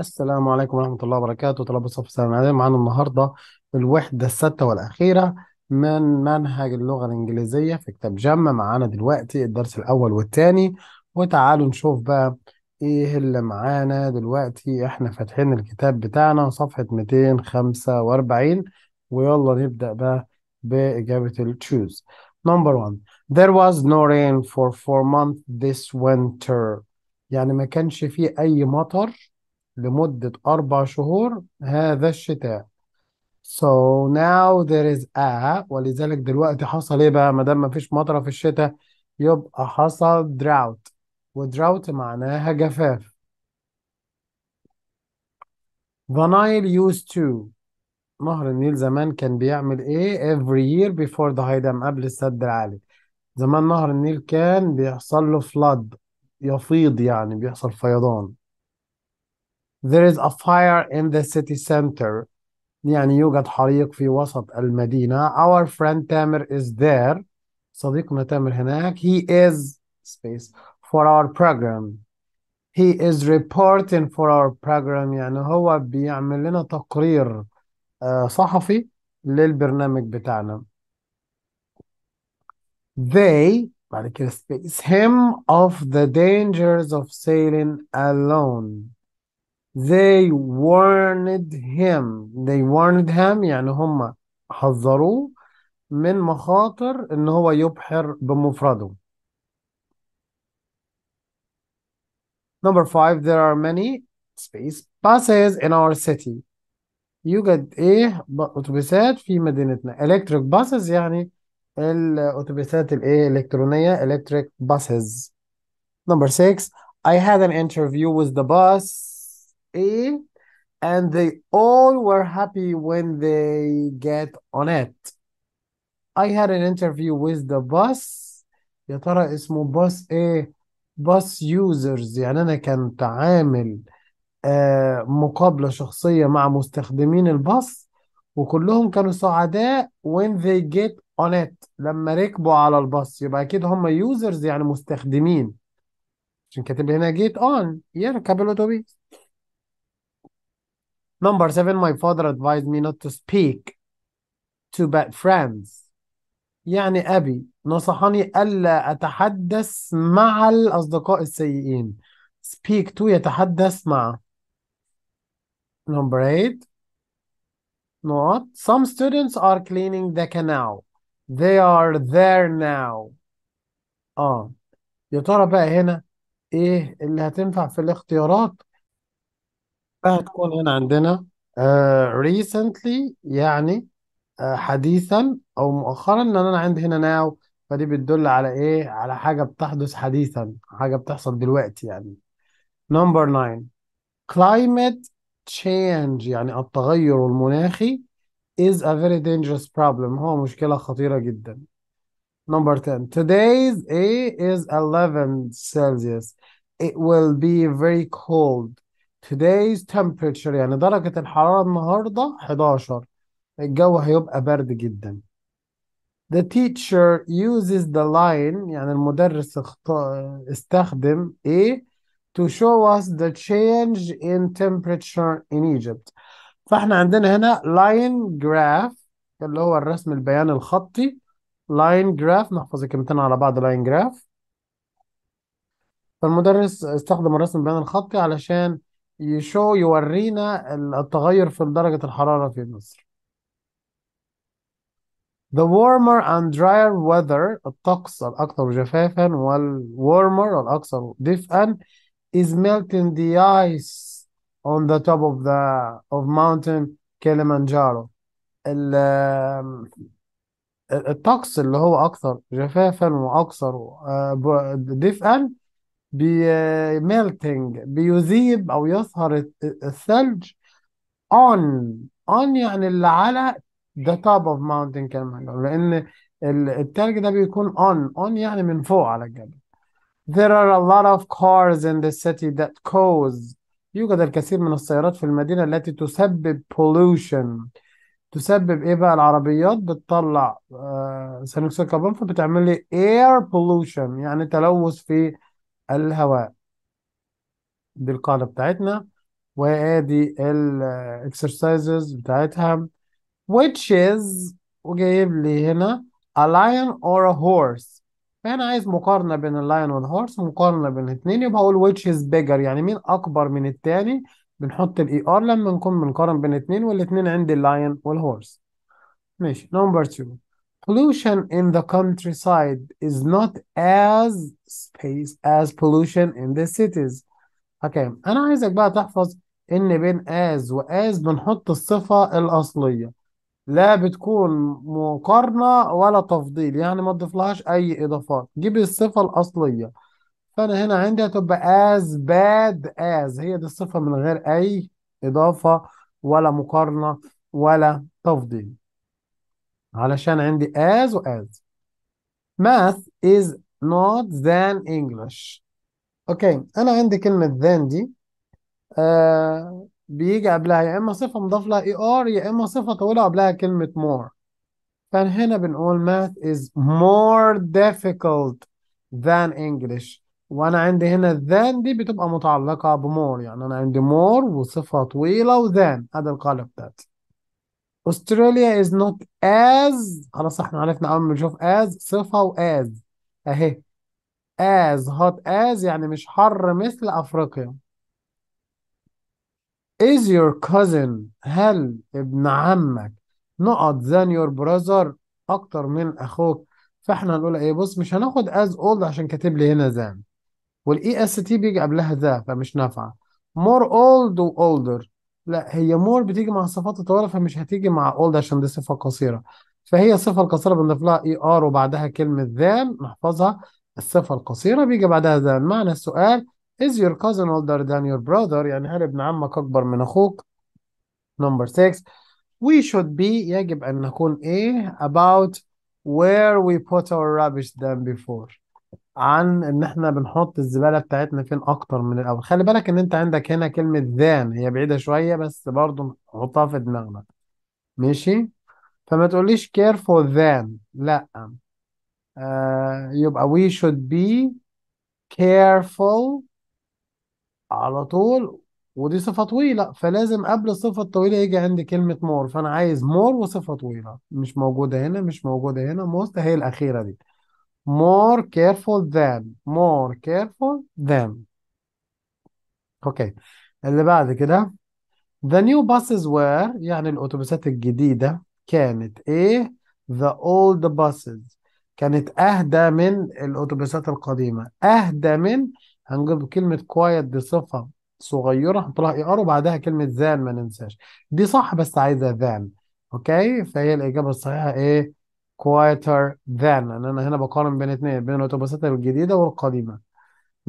السلام عليكم ورحمة الله وبركاته طلاب الصف الثانوي عليكم معانا النهاردة الوحدة الستة والأخيرة من منهج اللغة الإنجليزية في كتاب جمع معانا دلوقتي الدرس الأول والتاني وتعالوا نشوف بقى إيه اللي معانا دلوقتي إحنا فاتحين الكتاب بتاعنا صفحة 245 ويلا نبدأ بقى بإجابة التشوز نمبر 1 There was no rain for four months this winter يعني ما كانش فيه أي مطر لمدة أربع شهور هذا الشتاء. So now there is a ولذلك دلوقتي حصل إيه بقى ما دام مفيش مطره في الشتاء يبقى حصل drought ودراوت معناها جفاف. The Nile used to نهر النيل زمان كان بيعمل ايه every year before the high dam قبل السد العالي زمان نهر النيل كان بيحصل له flood يفيض يعني بيحصل فيضان there is a fire in the city center يعني يوجد حريق في وسط المدينة our friend Tamer is there صديقنا تامر هناك he is space for our program he is reporting for our program يعني هو بيعمل لنا تقرير صحفي للبرنامج بتاعنا they بعد كده space him of the dangers of sailing alone they warned him they warned him يعني هم حذروه من مخاطر ان هو يبحر بمفرده number five there are many space buses in our city يوجد ايه اتوبيسات في مدينتنا electric buses يعني الاتوبيسات الايه الالكترونيه electric buses number six I had an interview with the bus ايه and they all were happy when they get on it. I had an interview with the bus يا ترى اسمه باص ايه bus يوزرز يعني انا كنت عامل آه مقابلة شخصية مع مستخدمين الباص وكلهم كانوا سعداء when they get on it لما ركبوا على الباص يبقى اكيد هم يوزرز يعني مستخدمين عشان كاتب هنا get on يركب الاوتوبيس Number seven, my father advised me not to speak to bad friends. يعني أبي نصحني ألا أتحدث مع الأصدقاء السيئين. Speak to يتحدث مع. Number eight, not. Some students are cleaning the canal. They are there now. آه. يا ترى بقى هنا إيه اللي هتنفع في الاختيارات؟ هتكون هنا عندنا آه recently يعني uh, حديثا او مؤخرا ان انا عندي هنا now فدي بتدل على ايه على حاجه بتحدث حديثا حاجه بتحصل دلوقتي يعني نمبر 9 climate change يعني التغير المناخي is a very dangerous problem هو مشكله خطيره جدا Number 10. Today's A is 11 Celsius. It will be very cold. today's temperature يعني درجة الحرارة النهاردة 11 الجو هيبقى برد جدا The teacher uses the line يعني المدرس استخدم ايه to show us the change in temperature in Egypt فاحنا عندنا هنا line graph اللي هو الرسم البياني الخطي line graph نحفظ الكلمتين على بعض line graph فالمدرس استخدم الرسم البياني الخطي علشان يشو يورينا التغير في درجة الحرارة في مصر The warmer and drier weather الطقس الأكثر جفافا warmer الأكثر دفئا is melting the ice on the top of the of mountain Kilimanjaro الطقس اللي هو أكثر جفافا وأكثر آه، دفئا بميلتنج بيذيب او يظهر الثلج on on يعني اللي على the top of mountain كمان لان التلج ده بيكون on on يعني من فوق على الجبل there are a lot of cars in the city that cause يوجد الكثير من السيارات في المدينة التي تسبب pollution تسبب ايه بقى العربيات بتطلع ثاني آه، اكسيد الكربون فبتعمل لي air pollution يعني تلوث في الهواء دي القاعدة بتاعتنا وادي الاكسرسايزز بتاعتها which is وجايب لي هنا a lion or a horse فهنا عايز مقارنة بين اللاين والهورس مقارنة بين الاثنين يبقى هقول which is bigger يعني مين أكبر من الثاني بنحط الاي ار e لما نكون بنقارن بين الاثنين والاثنين عندي اللاين والهورس ماشي نمبر 2 pollution in the countryside is not as space as pollution in the cities okay انا عايزك بقى تحفظ ان بين as و as بنحط الصفة الأصلية لا بتكون مقارنة ولا تفضيل يعني ما تضيفلهاش أي إضافات جيب الصفة الأصلية فأنا هنا عندي هتبقى as bad as هي دي الصفة من غير أي إضافة ولا مقارنة ولا تفضيل علشان عندي as و as math is not than English اوكي انا عندي كلمة than دي آه بيجي قبلها يا اما صفة مضاف لها er يا اما صفة طويلة قبلها كلمة more فهنا بنقول math is more difficult than English وانا عندي هنا than دي بتبقى متعلقة بمور يعني انا عندي more وصفة طويلة وthan هذا القالب بتاعتي استراليا از نوت از خلاص احنا عرفنا اول ما بنشوف از صفه واز اهي از هوت از يعني مش حر مثل افريقيا is your cousin هل ابن عمك نقط than your brother اكتر من اخوك فاحنا هنقول ايه بص مش هناخد as old عشان كاتب لي هنا than والاي اس e تي بيجي قبلها ذا فمش نافعه more old و older لا هي مور بتيجي مع الصفات الطويله فمش هتيجي مع اولد عشان دي صفة قصيرة فهي الصفة القصيرة بنضيف لها اي e ار وبعدها كلمة ذان نحفظها الصفة القصيرة بيجي بعدها ذان معنى السؤال is your cousin older than your brother يعني هل ابن عمك أكبر من أخوك number 6 we should be يجب أن نكون إيه about where we put our rubbish than before عن ان احنا بنحط الزباله بتاعتنا فين اكتر من الاول خلي بالك ان انت عندك هنا كلمه ذان هي بعيده شويه بس برضه نحطها في دماغنا ماشي فما تقوليش care for them لا آه يبقى we should be careful على طول ودي صفة طويلة فلازم قبل الصفة الطويلة يجي عندي كلمة more فأنا عايز more وصفة طويلة مش موجودة هنا مش موجودة هنا most هي الأخيرة دي more careful than more careful than اوكي اللي بعد كده the new buses were يعني الأتوبيسات الجديدة كانت ايه the old buses كانت أهدى من الأتوبيسات القديمة أهدى من هنجيب كلمة quiet دي صفة صغيرة هنحط لها اي e ار وبعدها كلمة ذان ما ننساش دي صح بس عايزة ذان اوكي فهي الإجابة الصحيحة ايه quieter than ان يعني انا هنا بقارن بين اثنين بين الاتوبيسات الجديده والقديمه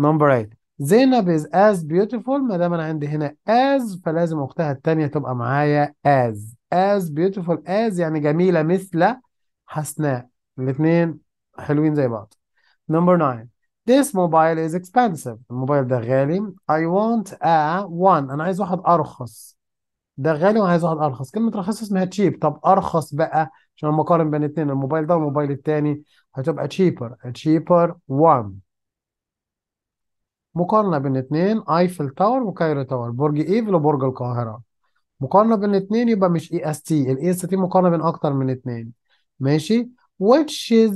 number 8 زينب is as beautiful ما دام انا عندي هنا as فلازم اختها الثانيه تبقى معايا as as beautiful as يعني جميله مثل حسناء الاثنين حلوين زي بعض number 9 This mobile is expensive. الموبايل ده غالي. I want a one. أنا عايز واحد أرخص. ده غالي وعايز واحد أرخص. كلمة رخيص اسمها cheap. طب أرخص بقى عشان لما اقارن بين الاثنين الموبايل ده والموبايل الثاني هتبقى تشيبر تشيبر 1 مقارنة بين الاثنين ايفل تاور وكايرو تاور برج ايفل وبرج القاهرة مقارنة بين الاثنين يبقى مش اي اس تي الاي اس تي مقارنة بين اكتر من اثنين ماشي which is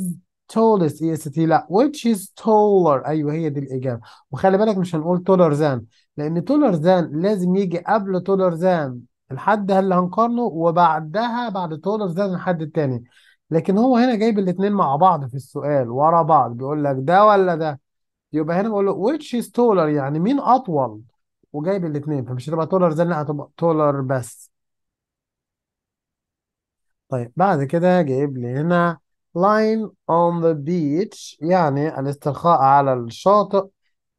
tallest اي اس تي لا which is taller ايوه هي دي الاجابة وخلي بالك مش هنقول taller than لان taller than لازم يجي قبل taller than الحد اللي هنقارنه وبعدها بعد تولرز لازم الحد التاني لكن هو هنا جايب الاتنين مع بعض في السؤال ورا بعض بيقول لك ده ولا ده يبقى هنا بقول له which is taller يعني مين اطول وجايب الاتنين فمش هتبقى تولر زي لا هتبقى تولر بس طيب بعد كده جايب لي هنا lying on the beach يعني الاسترخاء على الشاطئ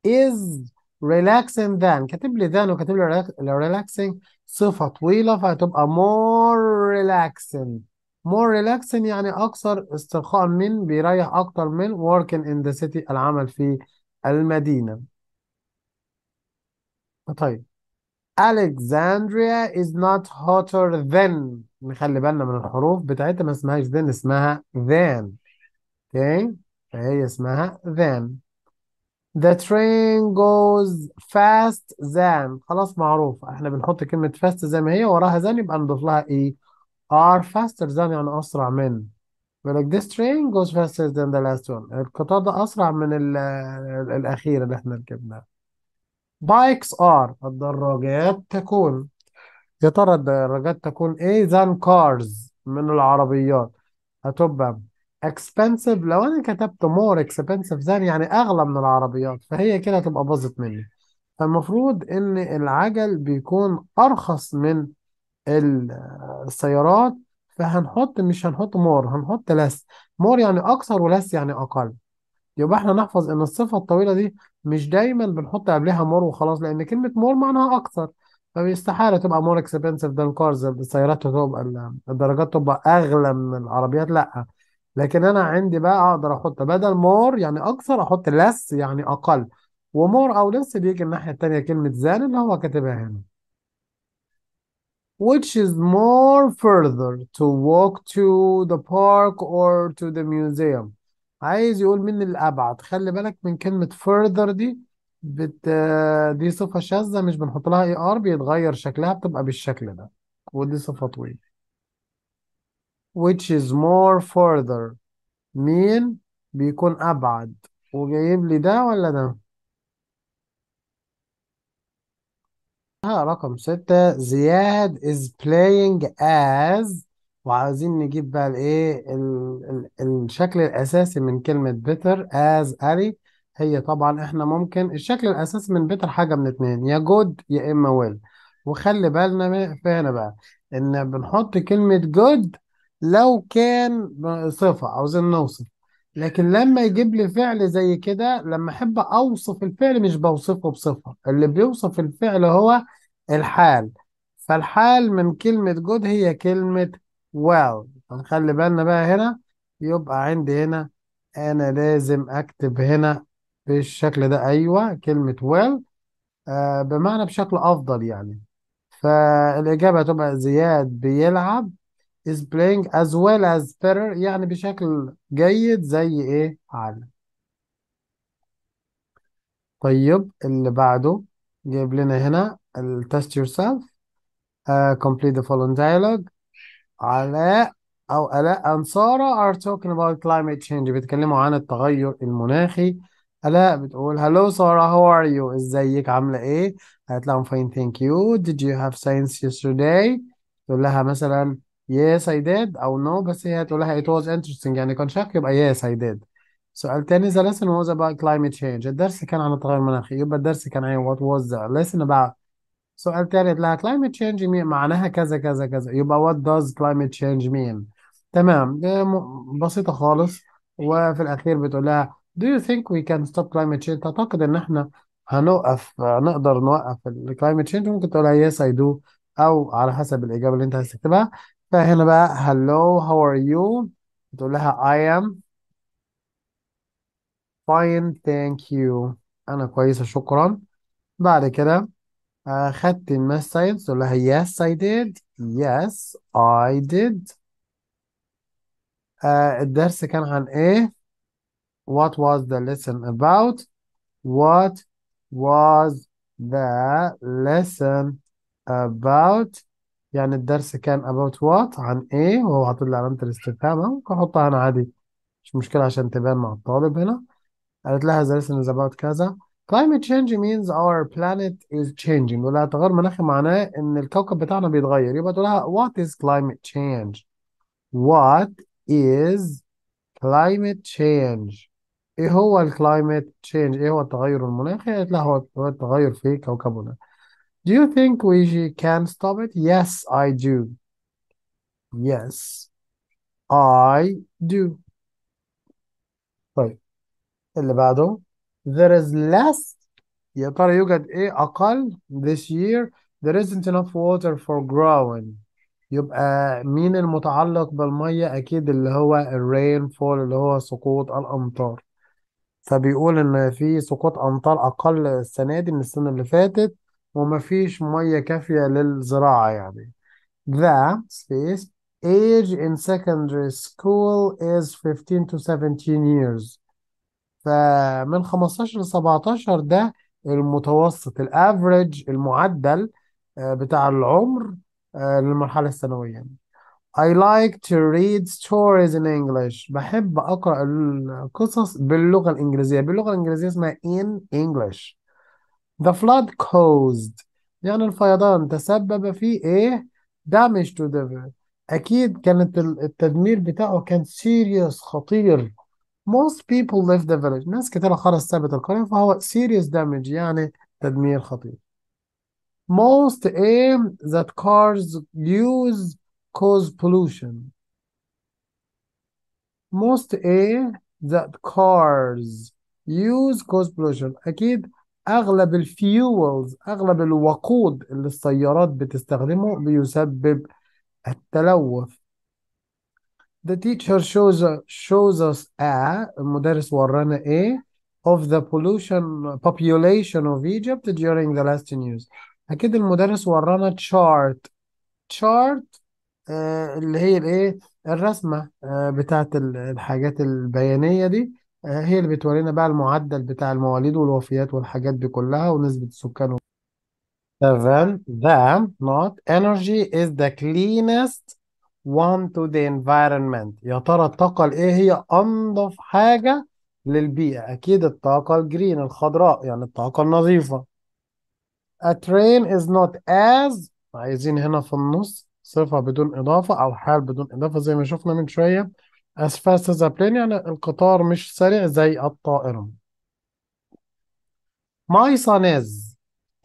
is relaxing than كاتب لي than وكاتب لي relaxing صفة طويلة فهتبقى more relaxing more relaxing يعني أكثر استرخاء من بيريح أكتر من working in the city العمل في المدينة طيب Alexandria is not hotter than نخلي بالنا من الحروف بتاعتها ما اسمهاش then اسمها than اوكي okay. فهي اسمها than The train goes fast than خلاص معروف احنا بنحط كلمة fast زي ما هي وراها than يبقى نضيف لها ايه are faster than يعني أسرع من بيقول لك this train goes faster than the last one القطار ده أسرع من الأخير اللي احنا ركبناه bikes are الدراجات تكون يا ترى الدراجات تكون ايه than cars من العربيات هتبقى اكسبنسيف لو انا كتبت مور اكسبنسيف ذان يعني اغلى من العربيات فهي كده هتبقى باظت مني فالمفروض ان العجل بيكون ارخص من السيارات فهنحط مش هنحط مور هنحط لس مور يعني اكثر ولس يعني اقل يبقى احنا نحفظ ان الصفه الطويله دي مش دايما بنحط قبلها مور وخلاص لان كلمه مور معناها اكثر فاستحاله تبقى مور اكسبنسيف ده الكارز السيارات تبقى الدرجات تبقى اغلى من العربيات لا لكن انا عندي بقى اقدر احط بدل مور يعني اكثر احط لس يعني اقل ومور او لس بيجي الناحيه التانيه كلمه زان اللي هو كاتبها هنا which is more further to walk to the park or to the museum عايز يقول من الابعد خلي بالك من كلمه further دي بت... دي صفه شاذه مش بنحط لها اي e ار بيتغير شكلها بتبقى بالشكل ده ودي صفه طويله which is more further مين بيكون أبعد وجايب لي ده ولا ده ها رقم ستة زياد is playing as وعايزين نجيب بقى الايه الشكل الأساسي من كلمة بيتر as أري هي طبعا احنا ممكن الشكل الأساسي من بيتر حاجة من اتنين يا good يا إما well وخلي بالنا هنا بقى إن بنحط كلمة good لو كان صفة عاوزين نوصف لكن لما يجيب لي فعل زي كده لما احب اوصف الفعل مش بوصفه بصفة اللي بيوصف الفعل هو الحال فالحال من كلمة جود هي كلمة well فنخلي بالنا بقى هنا يبقى عندي هنا انا لازم اكتب هنا بالشكل ده ايوه كلمة well آه بمعنى بشكل افضل يعني فالاجابة هتبقى زياد بيلعب is playing as well as better يعني بشكل جيد زي ايه على طيب اللي بعده جايب لنا هنا ال test yourself uh, complete the following dialogue علاء أو آلاء أن سارة are talking about climate change بيتكلموا عن التغير المناخي آلاء بتقول hello سارة how are you ازيك عاملة ايه قالت لها I'm fine thank you did you have science yesterday تقول لها مثلا yes I did او no بس هي هتقولها it was interesting يعني كان شيق يبقى yes I did سؤال تاني the lesson was about climate change الدرس كان عن التغير المناخي يبقى الدرس كان عن what was the lesson about سؤال تالت لها climate change mean معناها كذا كذا كذا يبقى what does climate change mean تمام بسيطة خالص وفي الأخير بتقول لها do you think we can stop climate change تعتقد إن إحنا هنوقف نقدر نوقف climate change ممكن تقول لها yes I do أو على حسب الإجابة اللي أنت هتكتبها فهنا بقى hello how are you بتقول لها I am fine thank you أنا كويسة شكرا بعد كده أخدت المسج تقول لها yes I did yes I did آه uh, الدرس كان عن إيه what was the lesson about what was the lesson about يعني الدرس كان about what عن ايه وهو حاطط لي علامة الاستفهام ممكن أحطها أنا عادي مش مشكلة عشان تبان مع الطالب هنا قالت لها the lesson is about كذا climate change means our planet is changing ولا تغير مناخي معناه إن الكوكب بتاعنا بيتغير يبقى تقول لها what is climate change what is climate change ايه هو الكلايمت تشينج ايه هو التغير المناخي قالت لها هو التغير في كوكبنا Do you think we can stop it? Yes, I do. Yes, I do. طيب اللي بعده there is less يا ترى يوجد ايه اقل this year there isn't enough water for growing يبقى مين المتعلق بالميه اكيد اللي هو الرينفول اللي هو سقوط الامطار فبيقول ان في سقوط امطار اقل السنه دي من السنه اللي فاتت وما فيش مية كافية للزراعة يعني The space age in secondary school is 15 to 17 years فمن 15 ل 17 ده المتوسط الافريج المعدل آه، بتاع العمر آه، للمرحلة الثانوية I like to read stories in English بحب أقرأ القصص باللغة الإنجليزية باللغة الإنجليزية اسمها in English The flood caused يعني الفيضان تسبب في ايه damage to the earth اكيد كانت التدمير بتاعه كان serious خطير most people left the village ناس كتير خلاص سابت القرية فهو serious damage يعني تدمير خطير most aim that cars use cause pollution most aim that cars use cause pollution أكيد اغلب الفيولز اغلب الوقود اللي السيارات بتستخدمه بيسبب التلوث The teacher shows shows us a المدرس ورانا ايه of the pollution population of Egypt during the last news years اكيد المدرس ورانا chart chart آه اللي هي الايه الرسمه آه بتاعت الحاجات البيانيه دي آه، هي اللي بتورينا بقى المعدل بتاع المواليد والوفيات والحاجات دي كلها ونسبة السكان Seven, the not energy is the cleanest one to the environment يا ترى الطاقة الايه هي انظف حاجة للبيئة اكيد الطاقة الجرين الخضراء يعني الطاقة النظيفة a train is not as عايزين هنا في النص صفة بدون إضافة أو حال بدون إضافة زي ما شفنا من شوية as fast as a plane يعني القطار مش سريع زي الطائرة my son is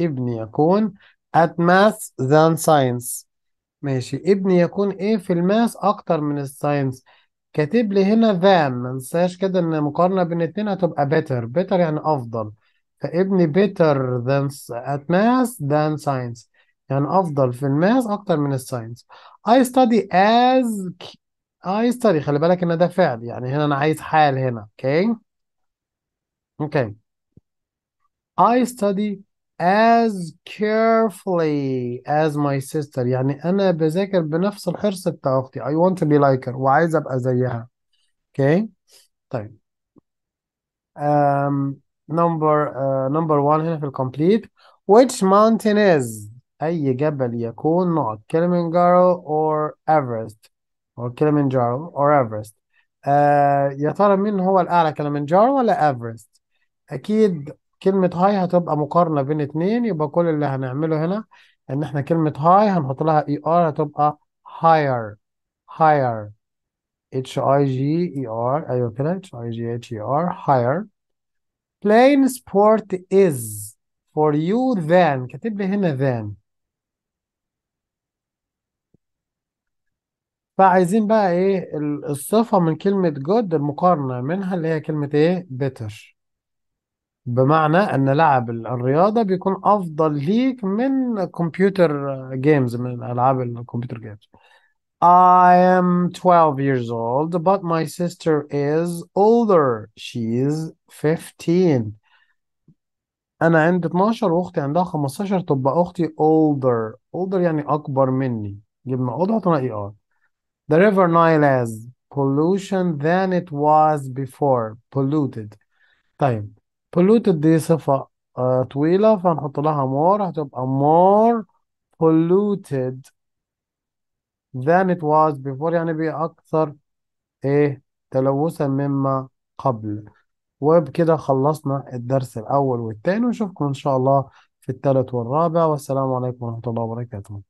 ابني يكون at math than science ماشي ابني يكون ايه في الماس اكتر من الساينس كاتب لي هنا than ما ننساش كده ان مقارنة بين الاتنين هتبقى better better يعني افضل فابني better than at math than science يعني افضل في الماس اكتر من الساينس I study as اه يستري خلي بالك ان ده فعل يعني هنا انا عايز حال هنا اوكي اوكي I study as carefully as my sister يعني أنا بذاكر بنفس الحرص بتاع أختي I want to be like her وعايز أبقى زيها okay طيب um, number uh, number one هنا في الكومبليت which mountain is أي جبل يكون نوع كليمنجارو or Everest أو كليمنجارو أو إيفرست آه يا ترى مين هو الأعلى كليمنجارو ولا إيفرست أكيد كلمة هاي هتبقى مقارنة بين اتنين يبقى كل اللي هنعمله هنا إن إحنا كلمة هاي هنحط لها إي e آر هتبقى higher higher H I G E R أيوة كده H I G H E R higher بلاين sport is for you ذان كاتب لي هنا ذان فعايزين بقى ايه الصفة من كلمة جود المقارنة منها اللي هي كلمة ايه بيتر بمعنى ان لعب الرياضة بيكون افضل ليك من كمبيوتر جيمز من العاب الكمبيوتر جيمز I am 12 years old but my sister is older she's 15 انا عندي 12 واختي عندها 15 تبقى اختي older older يعني اكبر مني جبنا old وحطينا اي The River Nile has pollution than it was before polluted طيب polluted دي صفة آه، طويلة فنحط لها more هتبقى more polluted than it was before يعني بأكثر إيه تلوثا مما قبل وبكده خلصنا الدرس الأول والثاني ونشوفكم إن شاء الله في الثالث والرابع والسلام عليكم ورحمة الله وبركاته